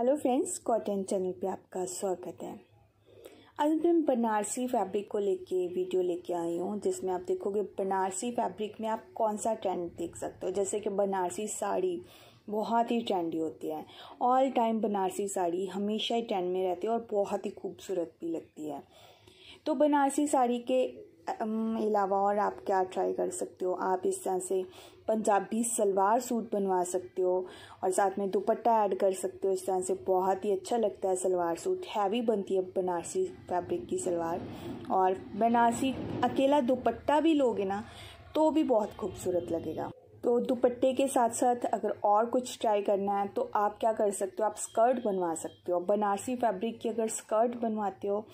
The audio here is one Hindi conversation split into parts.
हेलो फ्रेंड्स कॉटन चैनल पे आपका स्वागत है आज मैं बनारसी फैब्रिक को लेके वीडियो लेके आई हूँ जिसमें आप देखोगे बनारसी फैब्रिक में आप कौन सा ट्रेंड देख सकते हो जैसे कि बनारसी साड़ी बहुत ही ट्रेंडी होती है ऑल टाइम बनारसी साड़ी हमेशा ही ट्रेंड में रहती है और बहुत ही खूबसूरत भी लगती है तो बनारसी साड़ी के अलावा और आप क्या ट्राई कर सकते हो आप इस तरह से पंजाबी सलवार सूट बनवा सकते हो और साथ में दुपट्टा ऐड कर सकते हो इस तरह से बहुत ही अच्छा लगता है सलवार सूट हैवी बनती है बनारसी फैब्रिक की सलवार और बनारसी अकेला दुपट्टा भी लोगे ना तो भी बहुत खूबसूरत लगेगा तो दुपट्टे के साथ साथ अगर और कुछ ट्राई करना है तो आप क्या कर सकते हो आप स्कर्ट बनवा सकते हो बनारसी फैब्रिक की अगर स्कर्ट बनवाते हो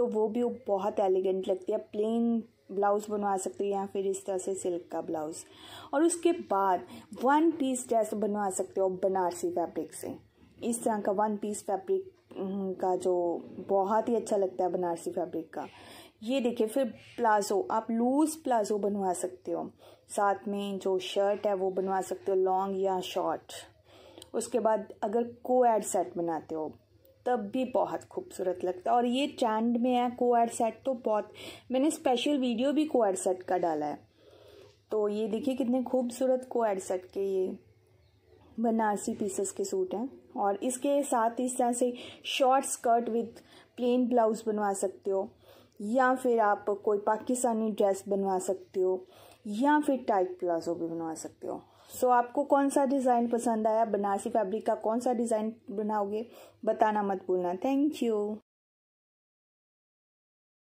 तो वो भी बहुत एलिगेंट लगती है प्लेन ब्लाउज़ बनवा सकते हो या फिर इस तरह से सिल्क का ब्लाउज़ और उसके बाद वन पीस ड्रेस बनवा सकते हो बनारसी फैब्रिक से इस तरह का वन पीस फैब्रिक का जो बहुत ही अच्छा लगता है बनारसी फैब्रिक का ये देखिए फिर प्लाज़ो आप लूज़ प्लाज़ो बनवा सकते हो साथ में जो शर्ट है वो बनवा सकते हो लॉन्ग या शॉर्ट उसके बाद अगर को एड सेट बनाते हो तब भी बहुत खूबसूरत लगता है और ये ट्रेंड में है कोएड सेट तो बहुत मैंने स्पेशल वीडियो भी कोएड सेट का डाला है तो ये देखिए कितने खूबसूरत कोएड सेट के ये बनारसी पीसेस के सूट हैं और इसके साथ इस तरह से short skirt with plain blouse बनवा सकते हो या फिर आप कोई पाकिस्तानी ड्रेस बनवा सकते हो या फिर टाइट प्लाजो भी बनवा सकते हो सो so, आपको कौन सा डिज़ाइन पसंद आया बनारसी फैब्रिक का कौन सा डिज़ाइन बनाओगे बताना मत भूलना थैंक यू